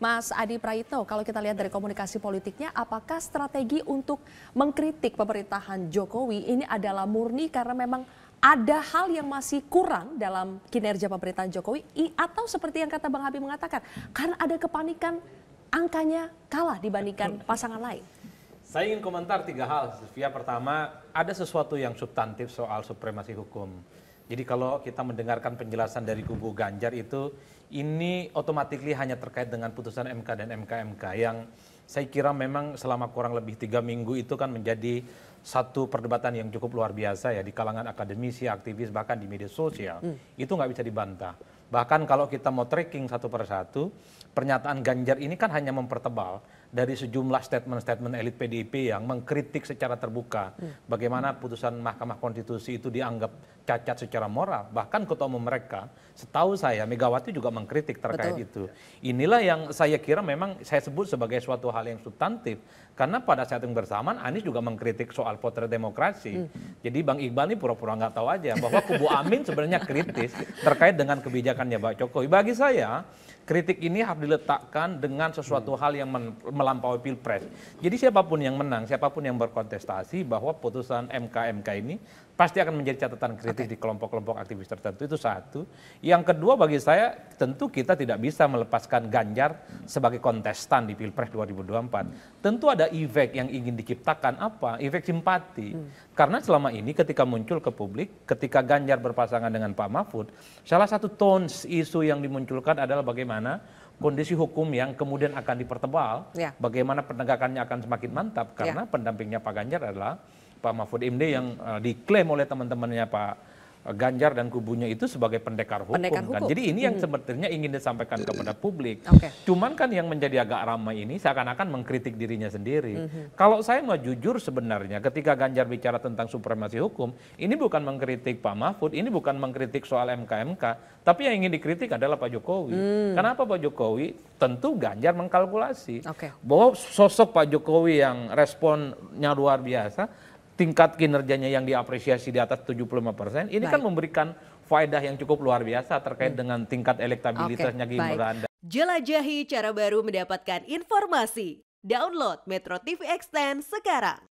Mas Adi Praitno, kalau kita lihat dari komunikasi politiknya, apakah strategi untuk mengkritik pemerintahan Jokowi ini adalah murni karena memang ada hal yang masih kurang dalam kinerja pemerintahan Jokowi atau seperti yang kata Bang Habib mengatakan, karena ada kepanikan angkanya kalah dibandingkan pasangan lain? Saya ingin komentar tiga hal, Sylvia. Pertama, ada sesuatu yang substantif soal supremasi hukum jadi kalau kita mendengarkan penjelasan dari kubu Ganjar itu ini otomatis hanya terkait dengan putusan MK dan MKMK yang saya kira memang selama kurang lebih tiga minggu itu kan menjadi satu perdebatan yang cukup luar biasa ya di kalangan akademisi, aktivis bahkan di media sosial hmm. itu nggak bisa dibantah. Bahkan kalau kita mau tracking satu persatu pernyataan Ganjar ini kan hanya mempertebal dari sejumlah statement-statement elit PDIP yang mengkritik secara terbuka bagaimana putusan Mahkamah Konstitusi itu dianggap cacat secara moral. Bahkan ketua umum mereka, setahu saya Megawati juga mengkritik terkait Betul. itu. Inilah yang saya kira memang saya sebut sebagai suatu hal yang substantif karena pada saat yang bersamaan Anies juga mengkritik soal potret demokrasi. Hmm. Jadi Bang Iqbal ini pura-pura nggak tahu aja bahwa kubu Amin sebenarnya kritis terkait dengan kebijakannya Pak Jokowi. Bagi saya kritik ini harus diletakkan dengan sesuatu hal yang melampaui pilpres. Jadi siapapun yang menang, siapapun yang berkontestasi bahwa putusan MK-MK ini pasti akan menjadi catatan kritik okay. di kelompok-kelompok aktivis tertentu itu satu. Yang kedua bagi saya tentu kita tidak bisa melepaskan Ganjar sebagai kontestan di Pilpres 2024. Tentu ada efek yang ingin diciptakan apa? Efek simpati. Hmm. Karena selama ini ketika muncul ke publik, ketika Ganjar berpasangan dengan Pak Mahfud, salah satu tones isu yang dimunculkan adalah bagaimana bagaimana kondisi hukum yang kemudian akan dipertebal, ya. bagaimana penegakannya akan semakin mantap ya. karena ya. pendampingnya Pak Ganjar adalah Pak Mahfud MD yang uh, diklaim oleh teman-temannya Pak Eh, Ganjar dan kubunya itu sebagai pendekar hukum, pendekar kan. hukum. kan. Jadi ini yang hmm. sebetulnya ingin disampaikan kepada publik. Okay. Cuman kan yang menjadi agak ramai ini seakan-akan mengkritik dirinya sendiri. Hmm. Kalau saya mau jujur sebenarnya ketika Ganjar bicara tentang supremasi hukum, ini bukan mengkritik Pak Mahfud, ini bukan mengkritik soal MKMK, tapi yang ingin dikritik adalah Pak Jokowi. Mm. Kenapa Pak Jokowi? Tentu Ganjar mengkalkulasi okay. bahwa sosok Pak Jokowi yang responnya luar biasa tingkat kinerjanya yang diapresiasi di atas 75 persen, ini kan Baik. kan memberikan faedah yang cukup luar biasa terkait hmm. dengan tingkat elektabilitasnya okay. Gibran. Jelajahi cara baru mendapatkan informasi. Download Metro TV Extend sekarang.